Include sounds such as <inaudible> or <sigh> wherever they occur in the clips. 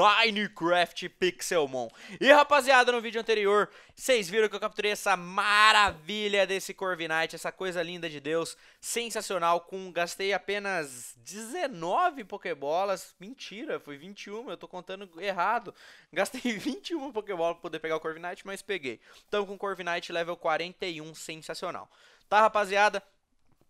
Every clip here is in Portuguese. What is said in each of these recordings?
Minecraft Pixelmon. E rapaziada, no vídeo anterior, vocês viram que eu capturei essa maravilha desse Corviknight, essa coisa linda de Deus, sensacional, com gastei apenas 19 Pokébolas, mentira, foi 21, eu tô contando errado, gastei 21 <laughs> Pokébolas pra poder pegar o Corviknight, mas peguei. Então com o Corviknight level 41, sensacional. Tá rapaziada,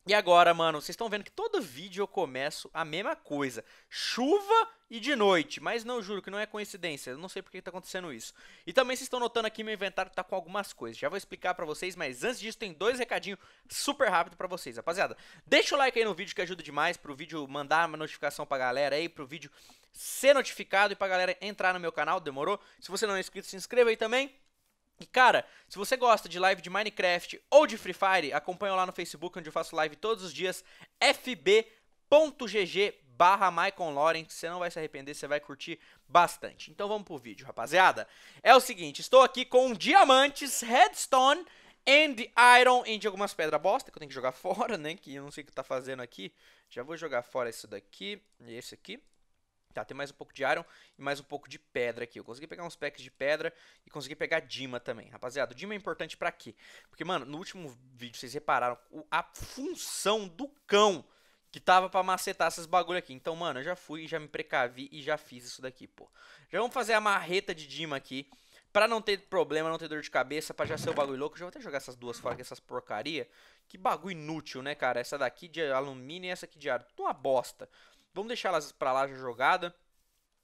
e agora, mano, vocês estão vendo que todo vídeo eu começo a mesma coisa. Chuva e de noite. Mas não, juro que não é coincidência. Eu não sei por que está acontecendo isso. E também vocês estão notando aqui meu inventário tá com algumas coisas. Já vou explicar para vocês, mas antes disso tem dois recadinhos super rápido para vocês, rapaziada. Deixa o like aí no vídeo que ajuda demais para o vídeo mandar uma notificação para a galera aí, para o vídeo ser notificado e para a galera entrar no meu canal, demorou? Se você não é inscrito, se inscreva aí também. E cara, se você gosta de live de Minecraft ou de Free Fire, acompanha lá no Facebook onde eu faço live todos os dias, fb.gg barra Michael Lawrence, você não vai se arrepender, você vai curtir bastante. Então vamos pro vídeo, rapaziada. É o seguinte, estou aqui com diamantes, redstone and iron e de algumas pedras bosta que eu tenho que jogar <laughs> fora, né, que eu não sei o que tá fazendo aqui. Já vou jogar fora isso daqui e esse aqui. Tá, tem mais um pouco de Iron e mais um pouco de pedra aqui. Eu consegui pegar uns packs de pedra e consegui pegar Dima também. Rapaziada, o Dima é importante pra quê? Porque, mano, no último vídeo vocês repararam a função do cão que tava pra macetar esses bagulho aqui. Então, mano, eu já fui, já me precavi e já fiz isso daqui, pô. Já vamos fazer a marreta de Dima aqui. Pra não ter problema, não ter dor de cabeça, pra já ser o bagulho louco. já vou até jogar essas duas fora, aqui, essas porcaria. Que bagulho inútil, né, cara? Essa daqui de alumínio e essa aqui de aro. Tô uma bosta. Vamos deixar elas para lá já jogada.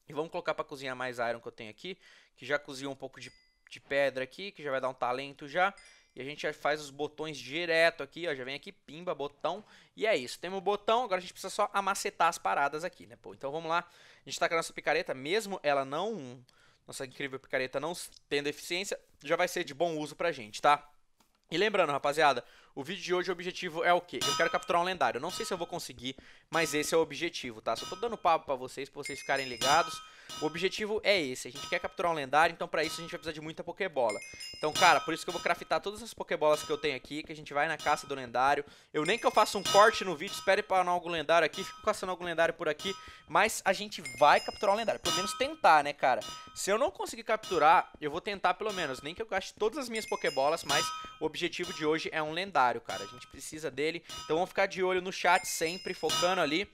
E vamos colocar para cozinhar mais iron que eu tenho aqui. Que já cozinhou um pouco de, de pedra aqui, que já vai dar um talento já. E a gente já faz os botões direto aqui, ó. Já vem aqui, pimba, botão. E é isso. Temos o botão, agora a gente precisa só amacetar as paradas aqui, né, pô? Então vamos lá. A gente tá com a nossa picareta, mesmo ela não... Nossa incrível picareta não tendo eficiência, já vai ser de bom uso pra gente, tá? E lembrando, rapaziada, o vídeo de hoje, o objetivo é o quê? Eu quero capturar um lendário. não sei se eu vou conseguir, mas esse é o objetivo, tá? Só tô dando papo pra vocês, pra vocês ficarem ligados. O objetivo é esse. A gente quer capturar um lendário, então pra isso a gente vai precisar de muita pokebola. Então, cara, por isso que eu vou craftar todas as pokebolas que eu tenho aqui, que a gente vai na caça do lendário. Eu nem que eu faça um corte no vídeo, espere para algum lendário aqui, fico caçando algum lendário por aqui, mas a gente vai capturar um lendário. Pelo menos tentar, né, cara? Se eu não conseguir capturar, eu vou tentar pelo menos. Nem que eu gaste todas as minhas pokebolas, mas o objetivo de hoje é um lendário cara. A gente precisa dele. Então vamos ficar de olho no chat sempre, focando ali.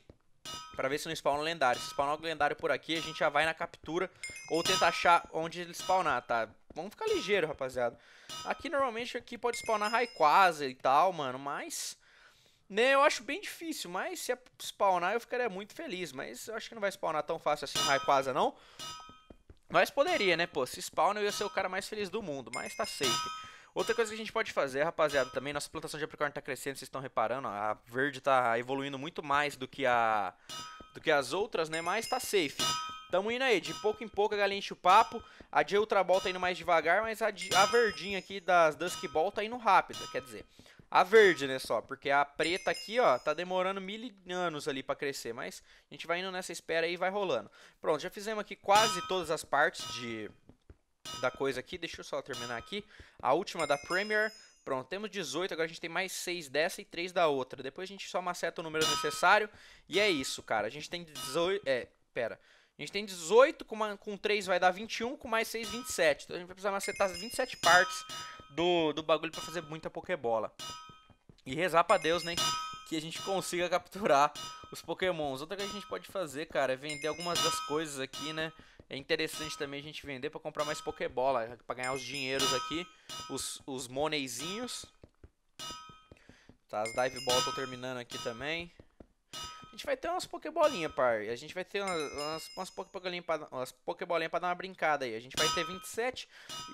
Pra ver se não spawna um lendário. Se spawnar um lendário por aqui, a gente já vai na captura. Ou tenta achar onde ele spawnar, tá? Vamos ficar ligeiro, rapaziada. Aqui, normalmente, aqui pode spawnar Raikwaza e tal, mano. Mas... Né, eu acho bem difícil, mas se é spawnar eu ficaria muito feliz. Mas eu acho que não vai spawnar tão fácil assim Raikwaza, não. Mas poderia, né, pô. Se spawnar eu ia ser o cara mais feliz do mundo, mas tá safe. Outra coisa que a gente pode fazer, rapaziada, também, nossa plantação de apricórnio tá crescendo, vocês estão reparando, a verde tá evoluindo muito mais do que a do que as outras, né? Mas tá safe. Tamo indo aí, de pouco em pouco a galinha enche o papo. A de Ultra Ball tá indo mais devagar, mas a, a verdinha aqui das Dusk Ball tá indo rápida, quer dizer. A verde, né, só, porque a preta aqui, ó, tá demorando mil anos ali pra crescer, mas a gente vai indo nessa espera aí e vai rolando. Pronto, já fizemos aqui quase todas as partes de da coisa aqui. Deixa eu só terminar aqui. A última da Premier. Pronto, temos 18, agora a gente tem mais 6 dessa e 3 da outra. Depois a gente só maceta o número necessário. E é isso, cara. A gente tem 18... É, pera. A gente tem 18, com, uma, com 3 vai dar 21, com mais 6, 27. Então a gente vai precisar macetar as 27 partes do, do bagulho pra fazer muita Pokébola. E rezar pra Deus, né? Que a gente consiga capturar os Pokémons. Outra que a gente pode fazer, cara, é vender algumas das coisas aqui, né? É interessante também a gente vender para comprar mais Pokébola, para ganhar os dinheiros aqui, os, os moneizinhos. Tá, as Dive Ball tô terminando aqui também. A gente vai ter umas pokebolinhas, par. A gente vai ter umas, umas pokebolinhas pra, umas pra dar uma brincada aí. A gente vai ter 27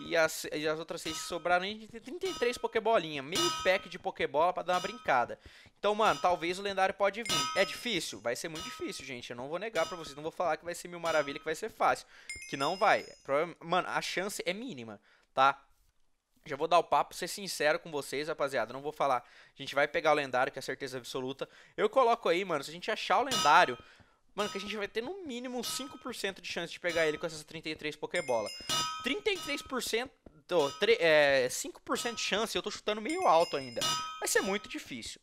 e as, e as outras 6 que sobraram, a gente tem 33 pokebolinhas. Meio pack de pokebola pra dar uma brincada. Então, mano, talvez o lendário pode vir. É difícil? Vai ser muito difícil, gente. Eu não vou negar pra vocês. Não vou falar que vai ser mil maravilha, que vai ser fácil. Que não vai. Mano, a chance é mínima, tá? Já vou dar o papo, ser sincero com vocês, rapaziada. Não vou falar. A gente vai pegar o lendário, que é certeza absoluta. Eu coloco aí, mano, se a gente achar o lendário, mano, que a gente vai ter no mínimo 5% de chance de pegar ele com essas 33 Pokébola. 33%, oh, 3, é, 5% de chance, eu tô chutando meio alto ainda. Vai ser muito difícil.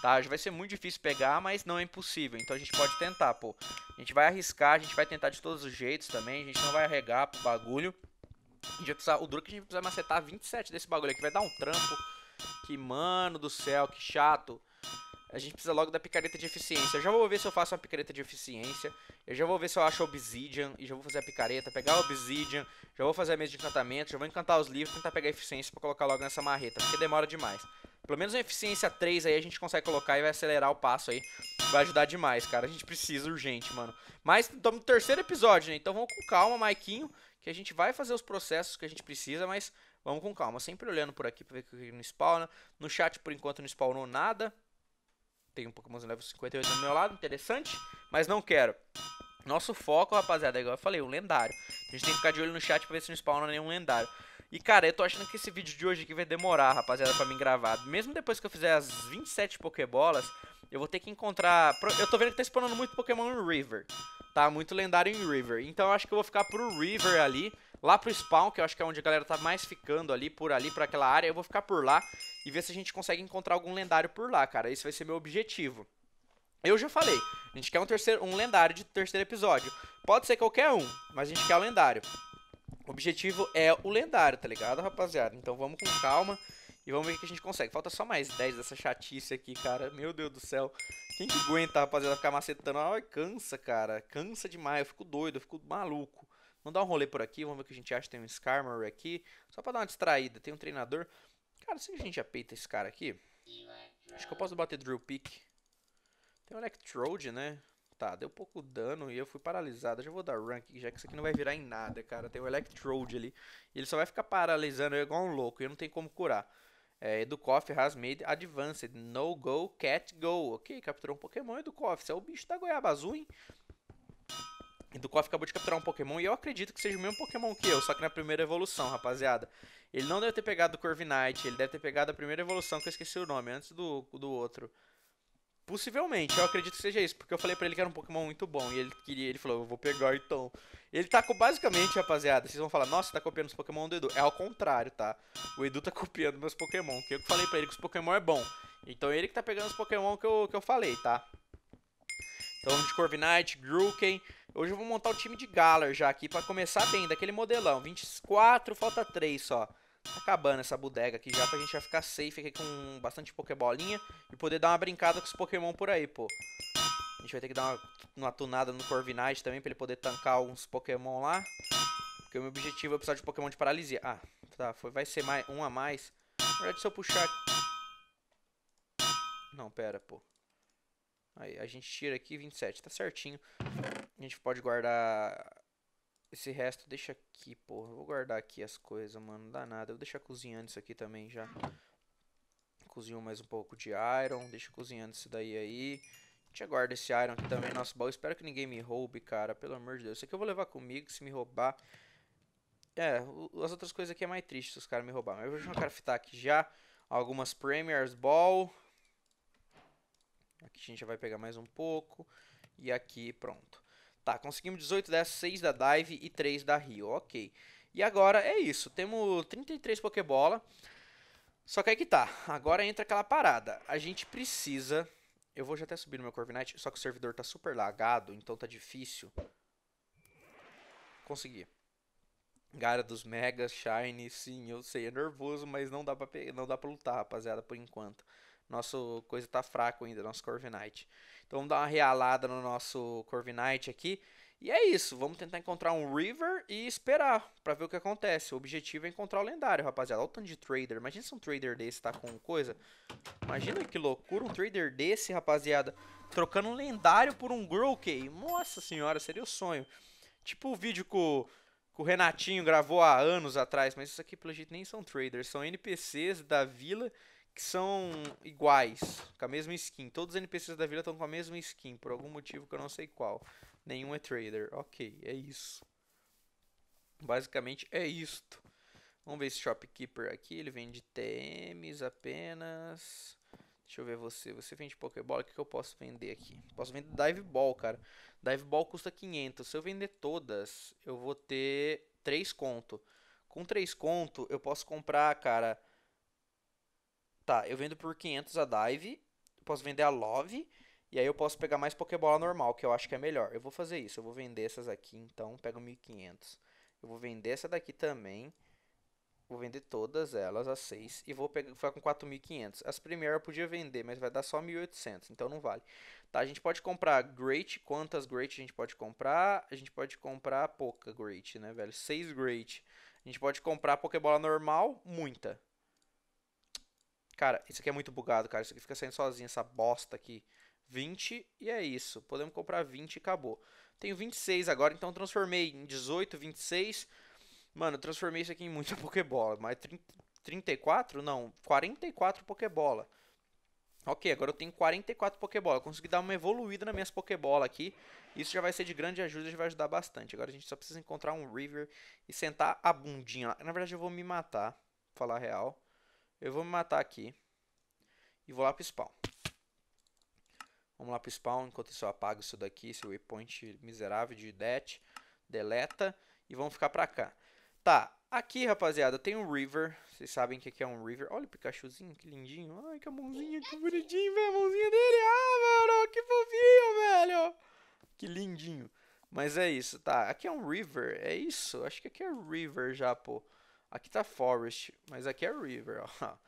Tá, já vai ser muito difícil pegar, mas não é impossível. Então a gente pode tentar, pô. A gente vai arriscar, a gente vai tentar de todos os jeitos também. A gente não vai arregar pro bagulho. A gente vai precisar, o duro que a gente vai precisar macetar 27 desse bagulho aqui. Vai dar um trampo. Que mano do céu, que chato. A gente precisa logo da picareta de eficiência. Eu já vou ver se eu faço uma picareta de eficiência. Eu já vou ver se eu acho obsidian. E já vou fazer a picareta. Pegar a obsidian. Já vou fazer a mesa de encantamento. Já vou encantar os livros. Tentar pegar eficiência pra colocar logo nessa marreta. Porque demora demais. Pelo menos uma eficiência 3 aí a gente consegue colocar e vai acelerar o passo aí. Vai ajudar demais, cara. A gente precisa urgente, mano. Mas estamos no terceiro episódio, né? Então vamos com calma, Maiquinho que a gente vai fazer os processos que a gente precisa, mas vamos com calma. Sempre olhando por aqui para ver que não spawna. Né? No chat, por enquanto, não spawnou nada. Tem um Pokémon level 58 do meu lado, interessante, mas não quero. Nosso foco, rapaziada, é igual eu falei, um lendário. A gente tem que ficar de olho no chat pra ver se não spawna nenhum lendário. E, cara, eu tô achando que esse vídeo de hoje aqui vai demorar, rapaziada, pra mim gravar. Mesmo depois que eu fizer as 27 Pokébolas, eu vou ter que encontrar... Eu tô vendo que tá spawnando muito Pokémon em River. Tá muito lendário em River. Então eu acho que eu vou ficar pro River ali. Lá pro spawn, que eu acho que é onde a galera tá mais ficando ali, por ali, pra aquela área. Eu vou ficar por lá e ver se a gente consegue encontrar algum lendário por lá, cara. Esse vai ser meu objetivo. Eu já falei, a gente quer um, terceiro, um lendário de terceiro episódio. Pode ser qualquer um, mas a gente quer o lendário. O objetivo é o lendário, tá ligado, rapaziada? Então vamos com calma. E vamos ver o que a gente consegue. Falta só mais 10 dessa chatice aqui, cara. Meu Deus do céu. Quem que aguenta, rapaziada, ficar macetando? Ai, ah, cansa, cara. Cansa demais. Eu fico doido, eu fico maluco. Vamos dar um rolê por aqui, vamos ver o que a gente acha. Tem um Skarmory aqui. Só pra dar uma distraída. Tem um treinador. Cara, se a gente apeita esse cara aqui? Acho que eu posso bater Drill Pick. Tem um Electrode, né? Tá, deu pouco dano e eu fui paralisado. já vou dar rank, já que isso aqui não vai virar em nada, cara. Tem um Electrode ali. ele só vai ficar paralisando eu é igual um louco e eu não tenho como curar. É, Edukoff has made advanced. No go, cat go. Ok, capturou um Pokémon, Edukoff. Você é o bicho da goiaba azul, hein? Edukoff acabou de capturar um Pokémon e eu acredito que seja o mesmo Pokémon que eu, só que na primeira evolução, rapaziada. Ele não deve ter pegado o Corviknight, ele deve ter pegado a primeira evolução, que eu esqueci o nome, antes do, do outro. Possivelmente, eu acredito que seja isso, porque eu falei para ele que era um Pokémon muito bom e ele queria, ele falou, eu vou pegar então. Ele tá basicamente, rapaziada, vocês vão falar, nossa, tá copiando os Pokémon do Edu. É ao contrário, tá? O Edu tá <laughs> copiando meus Pokémon, que eu falei para ele que os Pokémon é bom. Então ele que tá pegando os Pokémon que eu, que eu falei, tá? Então de Corviknight, Gruken. Hoje eu vou montar o time de Galar já aqui para começar bem, daquele modelão. 24, falta 3 só. Tá acabando essa bodega aqui já pra gente já ficar safe aqui com bastante pokebolinha e poder dar uma brincada com os pokémon por aí, pô. A gente vai ter que dar uma, uma tunada no Corviknight também pra ele poder tancar alguns pokémon lá. Porque o meu objetivo é precisar de pokémon de paralisia. Ah, tá, foi, vai ser mais, um a mais. Na verdade, se eu puxar... Não, pera, pô. Aí, a gente tira aqui 27, tá certinho. A gente pode guardar esse resto deixa aqui, porra. Eu vou guardar aqui as coisas, mano. Não dá nada. Eu vou deixar cozinhando isso aqui também já. Cozinho mais um pouco de iron. Deixa cozinhando isso daí aí. A gente guarda esse iron aqui também nosso baú. Espero que ninguém me roube, cara. Pelo amor de Deus. Isso aqui eu vou levar comigo. Se me roubar... É, as outras coisas aqui é mais triste se os caras me roubar Mas eu vou deixar eu craftar aqui já. Algumas Premier's Ball. Aqui a gente já vai pegar mais um pouco. E aqui, pronto. Tá, conseguimos 18 dessas, 6 da Dive e 3 da Rio, ok. E agora é isso, temos 33 Pokébola. Só que aí que tá, agora entra aquela parada. A gente precisa... Eu vou já até subir no meu Corviknight, só que o servidor tá super lagado, então tá difícil. Consegui. Gara dos Megas, Shine, sim, eu sei, é nervoso, mas não dá pra, não dá pra lutar, rapaziada, por enquanto. Nosso coisa tá fraco ainda, nosso Corviknight. Então vamos dar uma realada no nosso Corviknight aqui. E é isso, vamos tentar encontrar um River e esperar para ver o que acontece. O objetivo é encontrar o lendário, rapaziada. Olha o tanto de trader. Imagina se um trader desse tá com coisa. Imagina que loucura um trader desse, rapaziada, trocando um lendário por um Grokey. Nossa senhora, seria o um sonho. Tipo o vídeo com que o Renatinho gravou há anos atrás, mas isso aqui pelo jeito nem são traders, são NPCs da vila que são iguais, com a mesma skin. Todos os NPCs da vila estão com a mesma skin, por algum motivo que eu não sei qual. Nenhum é trader. Ok, é isso. Basicamente é isto. Vamos ver esse shopkeeper aqui. Ele vende TMs apenas. Deixa eu ver você. Você vende Pokébola. O que, que eu posso vender aqui? Posso vender Dive Ball, cara. Dive Ball custa 500. Se eu vender todas, eu vou ter 3 conto. Com 3 conto, eu posso comprar, cara, Tá, eu vendo por 500 a Dive, posso vender a Love, e aí eu posso pegar mais Pokébola normal, que eu acho que é melhor. Eu vou fazer isso, eu vou vender essas aqui, então pego 1500. Eu vou vender essa daqui também. Vou vender todas elas, as seis, e vou pegar, ficar com 4.500. As primeiras eu podia vender, mas vai dar só 1.800, então não vale. Tá, a gente pode comprar Great, quantas Great a gente pode comprar? A gente pode comprar pouca Great, né, velho? 6 Great. A gente pode comprar Pokébola normal, muita. Cara, isso aqui é muito bugado, cara. Isso aqui fica saindo sozinho, essa bosta aqui. 20 e é isso. Podemos comprar 20 e acabou. Tenho 26 agora, então transformei em 18, 26. Mano, transformei isso aqui em muita <laughs> Pokébola. Mas 30, 34? Não, 44 Pokébola. Ok, agora eu tenho 44 Pokébola. Consegui dar uma evoluída nas minhas Pokébola aqui. Isso já vai ser de grande ajuda, já vai ajudar bastante. Agora a gente só precisa encontrar um River e sentar a bundinha. Na verdade, eu vou me matar, falar a real. Eu vou me matar aqui. E vou lá pro spawn. Vamos lá pro spawn, enquanto isso eu apago isso daqui, esse waypoint miserável de death. deleta, e vamos ficar pra cá. Tá, aqui, rapaziada, tem um river, vocês sabem o que é um river. Olha o Pikachuzinho, que lindinho, ai, que mãozinha, que bonitinho, velho, a mãozinha dele, ah, mano, que fofinho, velho. Que lindinho. Mas é isso, tá, aqui é um river, é isso, acho que aqui é river já, pô. Aqui tá Forest, mas aqui é River, ó. <laughs>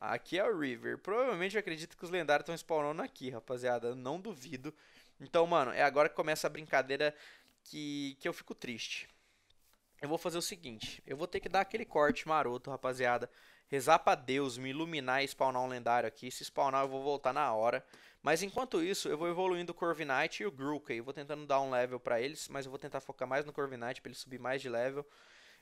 Aqui é o River. Provavelmente eu acredito que os lendários estão spawnando aqui, rapaziada. não duvido. Então, mano, é agora que começa a brincadeira que, que eu fico triste. Eu vou fazer o seguinte. Eu vou ter que dar aquele corte maroto, rapaziada. Rezar pra Deus, me iluminar e spawnar um lendário aqui. Se spawnar, eu vou voltar na hora. Mas enquanto isso, eu vou evoluindo o Corviknight e o Grookey. Eu vou tentando dar um level pra eles, mas eu vou tentar focar mais no Corviknight pra ele subir mais de level.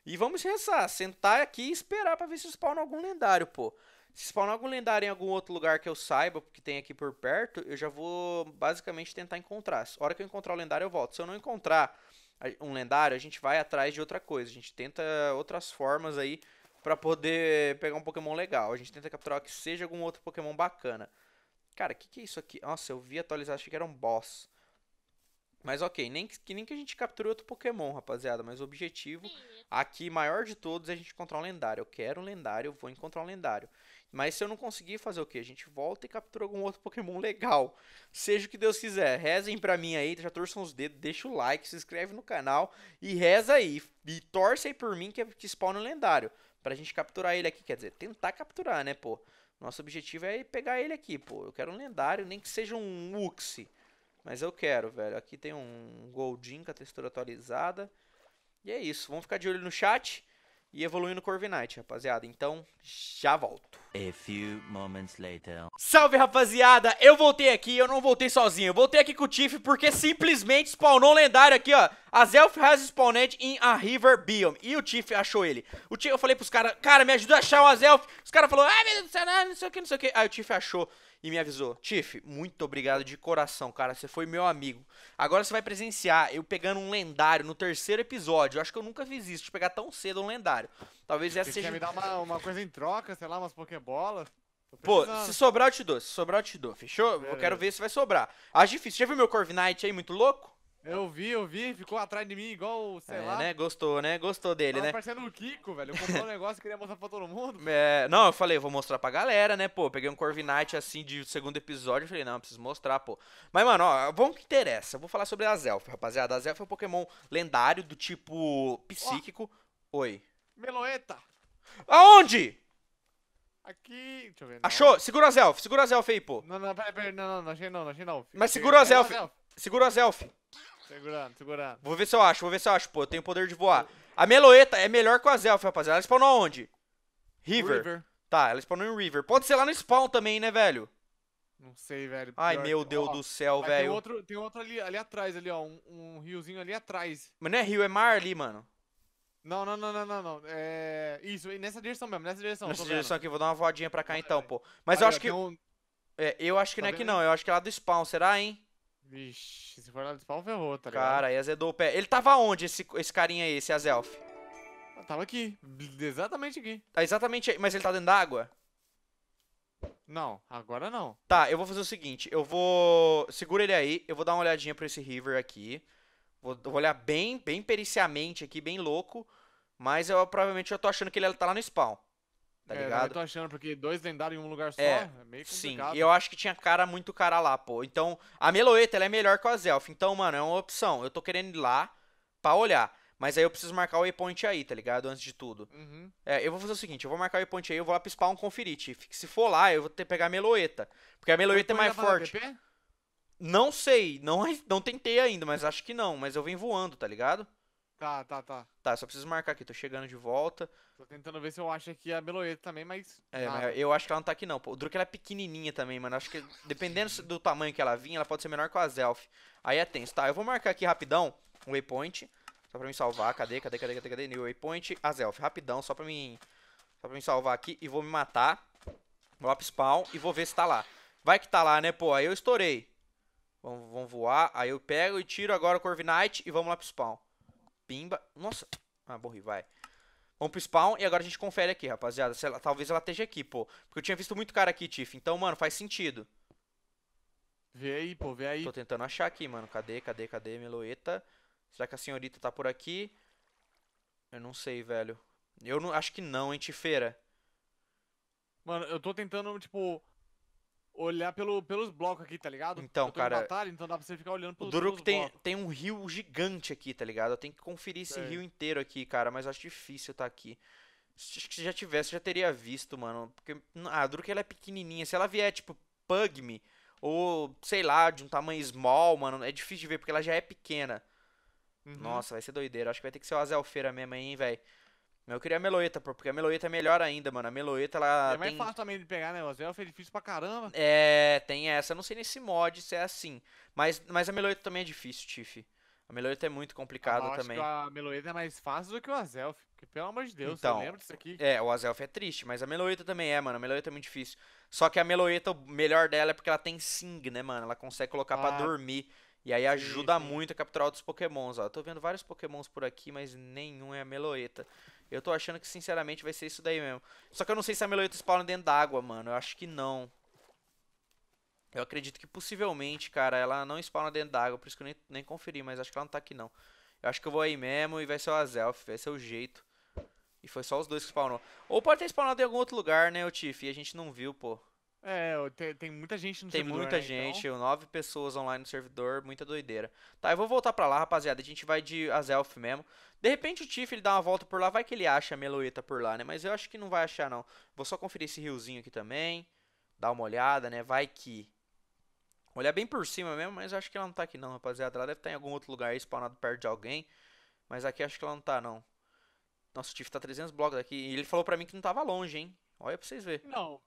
E vamos rezar sentar aqui e esperar para ver se spawna algum lendário, pô. Se spawnar algum lendário em algum outro lugar que eu saiba, que tem aqui por perto, eu já vou basicamente tentar encontrar. A hora que eu encontrar o lendário, eu volto. Se eu não encontrar um lendário, a gente vai atrás de outra coisa. A gente tenta outras formas aí para poder pegar um Pokémon legal. A gente tenta capturar que seja algum outro Pokémon bacana. Cara, o que, que é isso aqui? Nossa, eu vi atualizar, achei que era um boss. Mas ok, nem que, nem que a gente capture outro Pokémon, rapaziada. Mas o objetivo Sim. aqui, maior de todos, é a gente encontrar um lendário. Eu quero um lendário, eu vou encontrar um lendário. Mas se eu não conseguir fazer o que? A gente volta e captura algum outro Pokémon <laughs> legal. Seja o que Deus quiser. Rezem pra mim aí, já torçam os dedos, deixa o like, se inscreve no canal e reza aí. E torce aí por mim que, que spawna um lendário. Pra gente capturar ele aqui. Quer dizer, tentar capturar, né, pô? Nosso objetivo é pegar ele aqui, pô. Eu quero um lendário, nem que seja um Uxie. Mas eu quero, velho. Aqui tem um Goldin com a textura atualizada. E é isso. Vamos ficar de olho no chat e evoluindo o Corviknight, rapaziada. Então, já volto. A few moments later. Salve, rapaziada! Eu voltei aqui, eu não voltei sozinho. Eu voltei aqui com o Tiff porque simplesmente spawnou um lendário aqui, ó. As Elf has spawned in a river biome. E o Tiff achou ele. O Tiff, eu falei pros caras, cara, me ajuda a achar o Azelf. Os caras falaram, ai, ah, meu Deus do céu, não sei o que, não sei o que. Aí o Tiff achou e me avisou: Tiff, muito obrigado de coração, cara. Você foi meu amigo. Agora você vai presenciar eu pegando um lendário no terceiro episódio. Eu acho que eu nunca fiz isso, de pegar tão cedo um lendário. Talvez essa você seja. Quer me dar uma, uma coisa em troca, sei lá, umas Pokébolas? Pô, se sobrar eu te dou, se sobrar eu te dou, fechou? Beleza. Eu quero ver se vai sobrar. Acho difícil. Já viu meu Corviknight aí muito louco? Eu vi, eu vi, ficou atrás de mim igual, sei é, lá. né? Gostou, né? Gostou dele, Tava né? parecendo o Kiko, velho. Eu comprei um negócio e queria mostrar pra todo mundo. <laughs> É, não, eu falei, vou mostrar pra galera, né, pô. Peguei um Corviknight, assim, de segundo episódio. e falei, não, preciso mostrar, pô. Mas, mano, ó, vamos que interessa. Eu vou falar sobre a Zelf, rapaziada. A Zelf é um Pokémon lendário do tipo psíquico. Oh. Oi. Meloeta. Aonde? Aqui. Deixa eu ver. Não. Achou? Segura a Zelf, segura a Zelf aí, pô. Não, não, Não, não, não achei não, não achei não. Mas segura a Zelf. Segura a Zelf. Segurando, segurando. Vou ver se eu acho, vou ver se eu acho, pô. Eu tenho poder de voar. A Meloeta é melhor que o Azelf, rapaziada. Ela spawnou onde? River. River. Tá, ela spawnou em River. Pode ser lá no spawn também, né, velho? Não sei, velho. Ai, Pior. meu Deus ó, do céu, velho. Tem outro, tem outro ali, ali atrás, ali, ó. Um, um, riozinho ali atrás. Mas não é rio, é mar ali, mano. Não, não, não, não, não, não. É... Isso, nessa direção mesmo, nessa direção. Nessa direção vendo. aqui, vou dar uma voadinha pra cá ah, então, é. pô. Mas Aí, eu acho que... Um... É, eu acho que tá não é aqui não, eu acho que é lá do spawn, será, hein? Vixe, se for lá de spawn, ferrou, tá ligado? Cara, aí azedou o pé. Ele tava onde, esse, esse carinha aí, esse Azelf? tava aqui, exatamente aqui. Tá exatamente aí, mas ele tá dentro d'água? Não, agora não. Tá, eu vou fazer o seguinte, eu vou... Segura ele aí, eu vou dar uma olhadinha pra esse river aqui. Vou, vou olhar bem, bem periciamente aqui, bem louco. Mas eu provavelmente já tô achando que ele tá lá no spawn. Tá é, ligado? Eu tô achando, porque dois lendários em um lugar só é, é meio complicado. Sim, e eu acho que tinha cara, muito cara lá, pô. Então, a Meloeta, ela é melhor que a Zelf. Então, mano, é uma opção. Eu tô querendo ir lá pra olhar. Mas aí eu preciso marcar o waypoint aí, tá ligado? Antes de tudo. Uhum. É, eu vou fazer o seguinte, eu vou marcar o waypoint aí, eu vou lá pro spawn conferir, Tiff. Se for lá, eu vou ter que pegar a Meloeta. Porque a Meloeta é mais forte. Não sei, não, é, não tentei ainda, mas acho que não. Mas eu venho voando, tá ligado? Tá, tá, tá. Tá, só preciso marcar aqui, tô chegando de volta. Tô tentando ver se eu acho aqui a Beloeta também, mas. É, mas eu acho que ela não tá aqui não. o Druk ela é pequenininha também, mano. Acho que dependendo do tamanho que ela vinha, ela pode ser menor que a Zelf. Aí é tenso. Tá, eu vou marcar aqui rapidão um waypoint. Só pra me salvar. Cadê, cadê, cadê, cadê, cadê? New waypoint. A Zelf, rapidão, só pra mim. Só pra me salvar aqui e vou me matar. Vou up spawn e vou ver se tá lá. Vai que tá lá, né, pô? Aí eu estourei. Vamos, vamos voar. Aí eu pego e tiro agora o Corviknight e vamos lá pro spawn. Pimba. Nossa. Ah, morri, vai. Vamos pro spawn e agora a gente confere aqui, rapaziada. Ela, talvez ela esteja aqui, pô. Porque eu tinha visto muito cara aqui, Tiff. Então, mano, faz sentido. Vê aí, pô, vê aí. Tô tentando achar aqui, mano. Cadê, cadê, cadê, Meloeta? Será que a senhorita tá por aqui? Eu não sei, velho. Eu não, acho que não, hein, Tifeira. Mano, eu tô tentando, tipo, olhar pelo, pelos blocos aqui, tá ligado? Então, cara. Batalha, então dá pra você ficar olhando pelos, o Duro tem, tem um rio gigante aqui, tá ligado? Eu tenho que conferir esse é. rio inteiro aqui, cara, mas acho difícil tá aqui. Acho que se já tivesse, já teria visto, mano. Porque. Ah, duro que ela é pequenininha. Se ela vier, tipo, Pugme, ou sei lá, de um tamanho small, mano, é difícil de ver porque ela já é pequena. Uhum. Nossa, vai ser doideira. Acho que vai ter que ser o Azelfeira mesmo aí, hein, velho. Eu queria a Meloeta, porque a Meloeta é melhor ainda, mano. A Meloeta, ela É mais tem... fácil também de pegar, né? O Azelf é difícil pra caramba. É, tem essa. Eu não sei nesse mod se é assim. Mas, mas a Meloeta também é difícil, Tiff. A Meloeta é muito complicada ah, também. a Meloeta é mais fácil do que o Azelf. Porque, pelo amor de Deus, então, você lembra disso aqui? É, o Azelf é triste, mas a Meloeta também é, mano. A Meloeta é muito difícil. Só que a Meloeta, o melhor dela é porque ela tem Sing, né, mano? Ela consegue colocar ah. pra dormir. E aí ajuda Sim. muito a capturar outros pokémons. Ó. Eu tô vendo vários pokémons por aqui, mas nenhum é a Meloeta. Eu tô achando que, sinceramente, vai ser isso daí mesmo. Só que eu não sei se a Meloeta spawna dentro d'água, mano. Eu acho que não. Eu acredito que, possivelmente, cara, ela não spawna dentro d'água. Por isso que eu nem, nem conferi, mas acho que ela não tá aqui, não. Eu acho que eu vou aí mesmo e vai ser o Azelf. Vai ser o jeito. E foi só os dois que spawnou. Ou pode ter spawnado em algum outro lugar, né, o Tiff? E a gente não viu, pô. É, tem, tem muita gente no tem servidor. Tem muita né, então. gente, então... nove pessoas online no servidor, muita doideira. Tá, eu vou voltar pra lá, rapaziada. A gente vai de Azelf mesmo. De repente o Tiff ele dá uma volta por lá, vai que ele acha a Meloeta por lá, né? Mas eu acho que não vai achar, não. Vou só conferir esse riozinho aqui também. Dar uma olhada, né? Vai que. Olhar bem por cima mesmo, mas acho que ela não tá aqui, não, rapaziada. Ela deve estar tá em algum outro lugar aí, spawnado perto de alguém. Mas aqui acho que ela não tá, não. Nossa, o Tiff tá 300 blocos daqui. E ele falou pra mim que não tava longe, hein? Olha pra vocês verem. Não,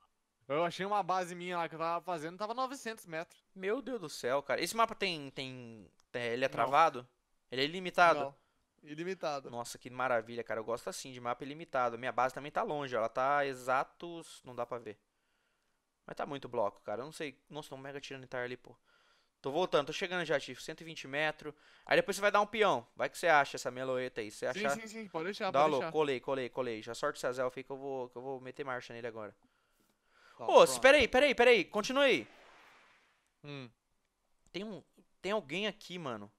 eu achei uma base minha lá que eu tava fazendo, tava 900 metros. Meu Deus do céu, cara. Esse mapa tem. tem é, ele é travado? Não. Ele é ilimitado? Não. Ilimitado. Nossa, que maravilha, cara. Eu gosto assim de mapa ilimitado. Minha base também tá longe, ela tá exatos. Não dá pra ver. Mas tá muito bloco, cara. Eu não sei. Nossa, tem um mega tiranitar ali, pô. Tô voltando, tô chegando já, Tiff. 120 metros. Aí depois você vai dar um peão. Vai que você acha essa meloeta aí. Você acha? Sim, sim, sim. Pode deixar, Dá pode louco. Colei, colei, colei. Já sorte essa elfa aí que eu vou, que eu vou meter marcha nele agora. Ô, oh, peraí, peraí, peraí. Continua aí. Hum. Tem, um, tem alguém aqui, mano.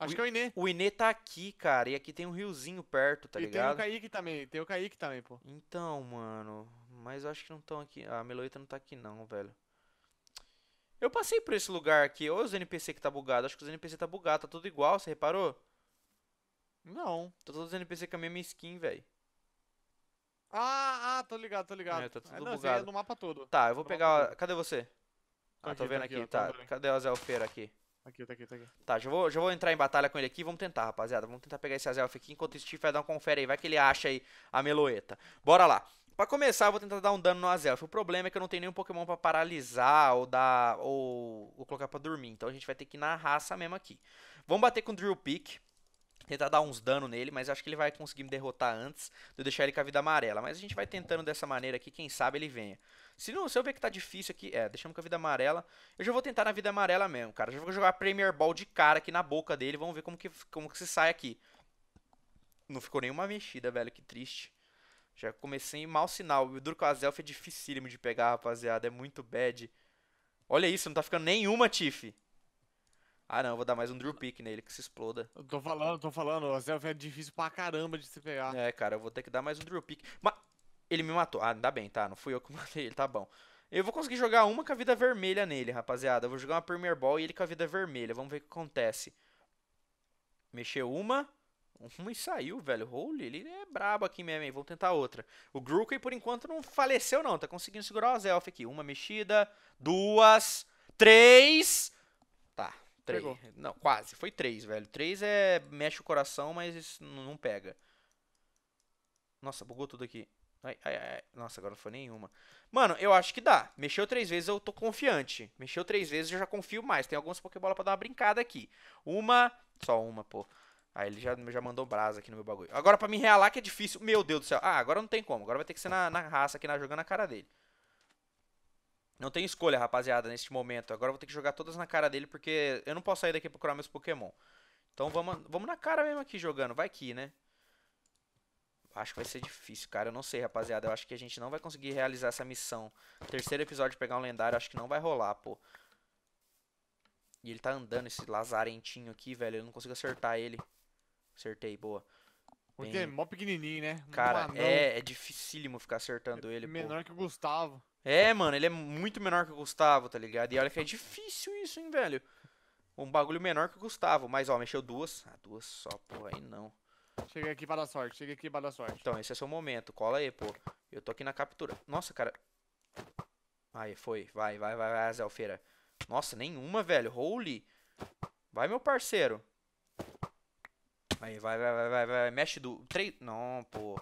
Acho o, que é o Inê. O Inê tá aqui, cara. E aqui tem um riozinho perto, tá e ligado? tem o Kaique também. Tem o Kaique também, pô. Então, mano. Mas eu acho que não estão aqui. Ah, a Meloita não tá aqui não, velho. Eu passei por esse lugar aqui. Ou os NPC que tá bugado? Acho que os NPC tá bugado. Tá tudo igual, você reparou? Não. Tô tá todos os NPC com a mesma skin, velho. Ah, ah, tô ligado, tô ligado. É, tá tudo é, não, bugado. É no mapa todo. Tá, eu tá vou no pegar... Cadê você? Tá ah, aqui, tô vendo tá aqui, aqui tá. Cadê o Azelfeira aqui? Aqui, tá aqui, tá aqui. Tá, já vou, já vou entrar em batalha com ele aqui. Vamos tentar, rapaziada. Vamos tentar pegar esse Azelf aqui. Enquanto o Steve vai dar uma confere aí. Vai que ele acha aí a meloeta. Bora lá. Pra começar, eu vou tentar dar um dano no Azelf. O problema é que eu não tenho nenhum Pokémon pra paralisar ou dar. ou, ou colocar pra dormir. Então a gente vai ter que ir na raça mesmo aqui. Vamos bater com o Drill Peak tentar dar uns dano nele, mas acho que ele vai conseguir me derrotar antes de eu deixar ele com a vida amarela. Mas a gente vai tentando dessa maneira aqui, quem sabe ele venha. Se, não, se eu ver que tá difícil aqui, é, deixamos com a vida amarela, eu já vou tentar na vida amarela mesmo, cara. já vou jogar Premier Ball de cara aqui na boca dele, vamos ver como que, como que se sai aqui. Não ficou nenhuma mexida, velho, que triste. Já comecei em mau sinal. O duro com as é dificílimo de pegar, rapaziada. É muito bad. Olha isso, não tá ficando nenhuma, Tiff. Ah não, vou dar mais um Drew Pick nele que se exploda. Eu tô falando, tô falando, o Zelf é difícil pra caramba de se pegar. É, cara, eu vou ter que dar mais um Drew Pick. Mas ele me matou. Ah, ainda bem, tá, não fui eu que <laughs> matei ele, tá bom. Eu vou conseguir jogar uma com a vida vermelha nele, rapaziada. Eu vou jogar uma Premier Ball e ele com a vida vermelha. Vamos ver o que acontece. Mexeu uma. Uma e saiu, velho. Holy, ele é brabo aqui mesmo, hein? Vamos tentar outra. O Grookey, por enquanto, não faleceu, não. Tá conseguindo segurar o Zelf aqui. Uma mexida, duas, três. Três. Pegou. Não, quase. Foi três, velho. Três é. mexe o coração, mas não pega. Nossa, bugou tudo aqui. Ai, ai, ai. Nossa, agora não foi nenhuma. Mano, eu acho que dá. Mexeu três vezes, eu tô confiante. Mexeu três vezes, eu já confio mais. Tem algumas Pokébola pra dar uma brincada aqui. Uma. Só uma, pô. Aí ele já, já mandou brasa aqui no meu bagulho. Agora pra me realar que é difícil. Meu Deus do céu. Ah, agora não tem como. Agora vai ter que ser na, na raça aqui, na, jogando na cara dele. Não tem escolha, rapaziada, neste momento. Agora eu vou ter que jogar todas na cara dele, porque eu não posso sair daqui procurar meus Pokémon. Então vamos, vamos na cara mesmo aqui jogando. Vai que, né? Acho que vai ser difícil, cara. Eu não sei, rapaziada. Eu acho que a gente não vai conseguir realizar essa missão. Terceiro episódio, pegar um lendário, acho que não vai rolar, pô. E ele tá andando, esse lazarentinho aqui, velho. Eu não consigo acertar ele. Acertei, boa. Porque Bem... é mó pequenininho, né? Cara, é, é dificílimo ficar acertando é ele, Menor pô. que o Gustavo. É, mano, ele é muito menor que o Gustavo, tá ligado? E olha que é difícil isso, hein, velho. Um bagulho menor que o Gustavo. Mas, ó, mexeu duas. Ah, duas só, pô, aí não. Chega aqui pra dar sorte, chega aqui pra dar sorte. Então, esse é seu momento. Cola aí, pô. Eu tô aqui na captura. Nossa, cara. Aí, foi. Vai, vai, vai, vai, Zelfeira. Nossa, nenhuma, velho. Holy. Vai, meu parceiro. Aí, vai, vai, vai, vai, vai. Mexe do... Três... Não, pô.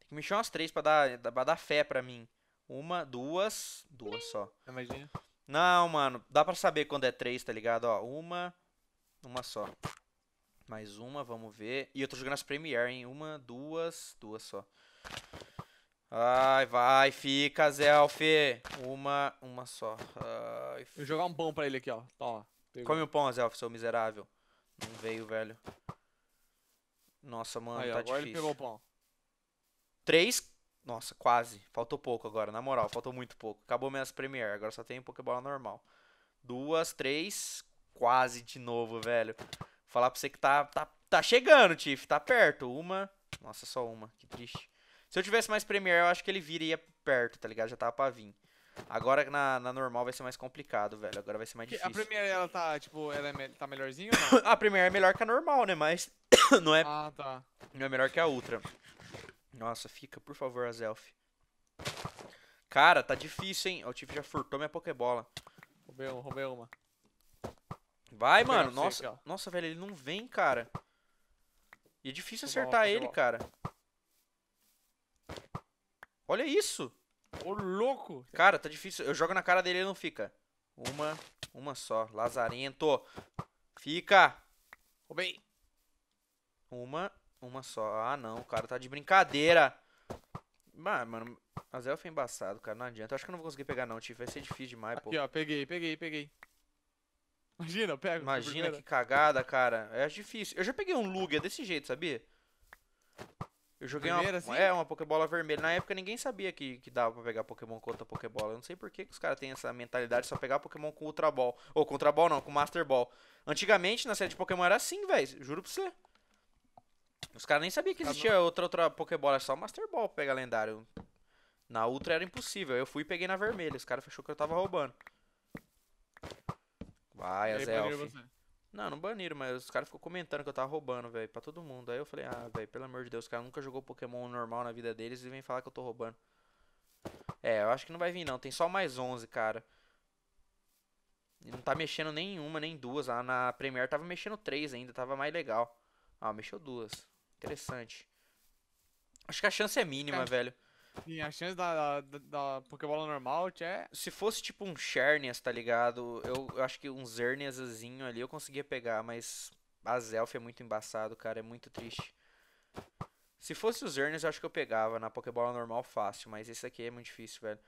Tem que mexer umas três pra dar, pra dar fé pra mim. Uma, duas. Duas só. Imagina. Não, mano. Dá pra saber quando é três, tá ligado? Ó, uma. Uma só. Mais uma, vamos ver. E eu tô jogando as Premiere, hein? Uma, duas, duas só. Ai, vai, fica, Zelf. Uma, uma só. Ai, Vou jogar um pão pra ele aqui, ó. Toma. Pegou. Come o um pão, Zelf, seu miserável. Não veio, velho. Nossa, mano, Aí, tá agora difícil. Agora ele pegou o pão. Três nossa, quase. Faltou pouco agora, na moral, faltou muito pouco. Acabou minhas Premiere, agora só tem Pokébola normal. Duas, três, quase de novo, velho. Vou falar pra você que tá, tá, tá chegando, Tiff, tá perto. Uma, nossa, só uma, que triste. Se eu tivesse mais Premiere, eu acho que ele viria perto, tá ligado? Já tava pra vir. Agora na, na normal vai ser mais complicado, velho. Agora vai ser mais difícil. A Premiere, ela tá, tipo, ela é me tá melhorzinha ou não? <coughs> a Premiere é melhor que a normal, né? Mas <coughs> não é... Ah, tá. Não é melhor que a Ultra. Nossa, fica, por favor, Azelf. Cara, tá difícil, hein? O Tiff já furtou minha Pokébola. Roubei uma, roubei uma. Vai, roubei mano. Nossa, é. nossa, velho, ele não vem, cara. E é difícil acertar ele, cara. Olha isso! Ô, louco! Cara, tá difícil. Eu jogo na cara dele e ele não fica. Uma, uma só. Lazarento. Fica! Roubei. Uma. Uma só. Ah, não. O cara tá de brincadeira. Ah, mano. As elfas é embaçado, cara. Não adianta. Eu acho que eu não vou conseguir pegar, não, tio. Vai ser difícil demais, pô. Aqui, ó. Peguei, peguei, peguei. Imagina, eu pego. Imagina que cagada, cara. É difícil. Eu já peguei um Lugia desse jeito, sabia? Eu joguei uma, assim? é, uma Pokébola vermelha. Na época ninguém sabia que, que dava pra pegar Pokémon com outra Pokébola. Eu não sei por que, que os caras têm essa mentalidade de só pegar Pokémon com Ultra Ball. Ou com Ultra Ball não, com Master Ball. Antigamente na série de Pokémon era assim, velho. Juro pra você. Os caras nem sabiam que tá existia ah, outra, outra Pokébola, só Master Ball pra pegar lendário. Na Ultra era impossível. Eu fui e peguei na vermelha. Os caras achou que eu tava roubando. Vai, as Não, não baniram, mas os caras ficou comentando que eu tava roubando, velho, pra todo mundo. Aí eu falei, ah, velho, pelo amor de Deus, os caras nunca jogou Pokémon normal na vida deles e vem falar que eu tô roubando. É, eu acho que não vai vir não, tem só mais 11, cara. E não tá mexendo nenhuma, nem duas. Lá na Premiere tava mexendo três ainda, tava mais legal. Ah, mexeu duas. Interessante. Acho que a chance é mínima, é. velho. Sim, a chance da, da, da Pokébola normal é. Se fosse tipo um Chernias, tá ligado? Eu, eu acho que um Zerniazinho ali eu conseguia pegar, mas a Zelf é muito embaçado, cara. É muito triste. Se fosse o Zernias, eu acho que eu pegava na Pokébola normal fácil, mas esse aqui é muito difícil, velho.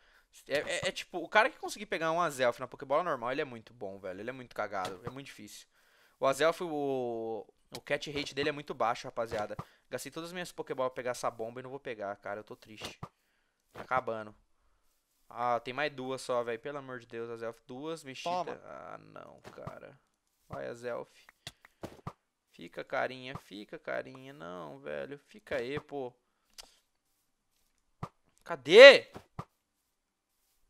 É, é, é tipo, o cara que conseguir pegar um Azelf na Pokébola normal, ele é muito bom, velho. Ele é muito cagado, é muito difícil. O Azelf, o, o cat rate dele é muito baixo, rapaziada. Gastei todas as minhas Pokéball pra pegar essa bomba e não vou pegar, cara. Eu tô triste. Tá acabando. Ah, tem mais duas só, velho. Pelo amor de Deus, Azelf. Duas, mexidas. Ah, não, cara. Vai, Azelf. Fica, carinha. Fica, carinha. Não, velho. Fica aí, pô. Cadê?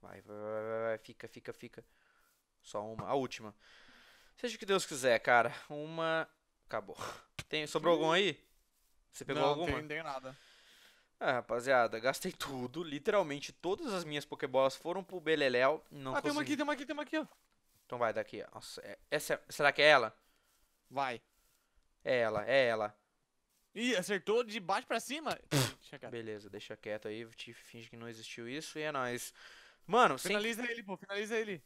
Vai, vai, vai, vai. Fica, fica, fica. Só uma. A última. Seja o que Deus quiser, cara. Uma Acabou. <laughs> Tem, sobrou algum aí? Você pegou não, alguma? Não, não tenho nada. É, rapaziada, gastei tudo. Literalmente todas as minhas Pokébolas foram pro Beleléu. Não ah, consegui. tem uma aqui, tem uma aqui, tem uma aqui, ó. Então vai daqui, ó. Nossa, é, essa, é, será que é ela? Vai. É ela, é ela. Ih, acertou de baixo pra cima? <laughs> deixa quieto. Beleza, deixa quieto aí, te finge que não existiu isso e é nóis. Mano, finaliza sem... ele, pô, finaliza ele.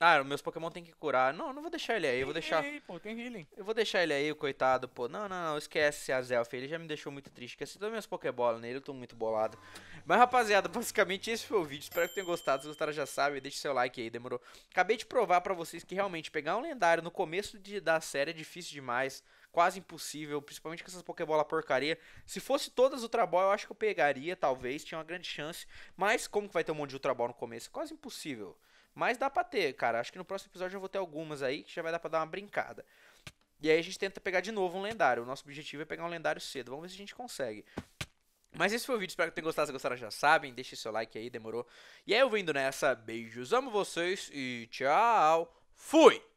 Ah, meus Pokémon tem que curar. Não, não vou deixar ele aí. Tem eu vou deixar. Aí, pô, tem healing. Eu vou deixar ele aí, coitado, pô. Não, não, não. Esquece a Zelf. Ele já me deixou muito triste. Esqueci das minhas Pokébolas nele. Eu tô muito bolado. Mas, rapaziada, <laughs> basicamente esse foi o vídeo. Espero que tenham gostado. Se gostaram, já sabe. Deixe seu like aí, demorou. Acabei de provar pra vocês que realmente pegar um lendário no começo de, da série é difícil demais. Quase impossível, principalmente com essas Pokébolas porcaria. Se fosse todas Ultra Ball, eu acho que eu pegaria, talvez. Tinha uma grande chance. Mas, como que vai ter um monte de Ultra Ball no começo? quase impossível. Mas dá pra ter, cara. Acho que no próximo episódio eu vou ter algumas aí que já vai dar pra dar uma brincada. E aí a gente tenta pegar de novo um lendário. O nosso objetivo é pegar um lendário cedo. Vamos ver se a gente consegue. Mas esse foi o vídeo, espero que tenham gostado. Se gostaram, já sabem. Deixe seu like aí, demorou. E aí eu vendo nessa. Beijos, amo vocês e tchau. Fui!